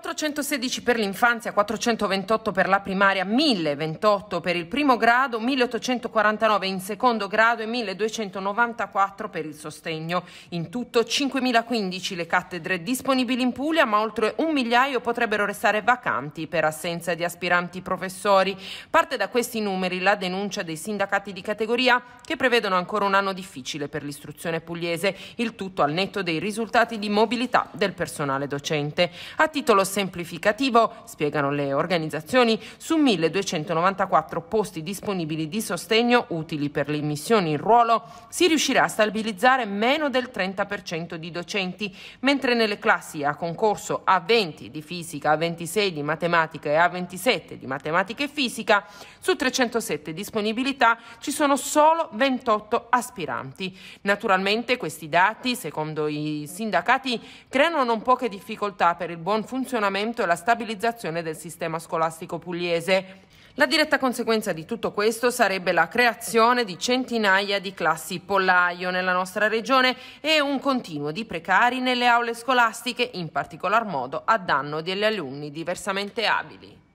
416 per l'infanzia, 428 per la primaria, 1028 per il primo grado, 1849 in secondo grado e 1294 per il sostegno. In tutto 5015 le cattedre disponibili in Puglia, ma oltre un migliaio potrebbero restare vacanti per assenza di aspiranti professori. Parte da questi numeri la denuncia dei sindacati di categoria che prevedono ancora un anno difficile per l'istruzione pugliese, il tutto al netto dei risultati di mobilità del personale docente. A titolo semplificativo, spiegano le organizzazioni, su 1294 posti disponibili di sostegno utili per le missioni in ruolo, si riuscirà a stabilizzare meno del 30% di docenti, mentre nelle classi a concorso A20 di fisica, A26 di matematica e A27 di matematica e fisica, su 307 disponibilità ci sono solo 28 aspiranti. Naturalmente questi dati, secondo i sindacati, creano non poche difficoltà per il buon funzionamento funzionamento e la stabilizzazione del sistema scolastico pugliese. La diretta conseguenza di tutto questo sarebbe la creazione di centinaia di classi pollaio nella nostra regione e un continuo di precari nelle aule scolastiche, in particolar modo a danno degli alunni diversamente abili.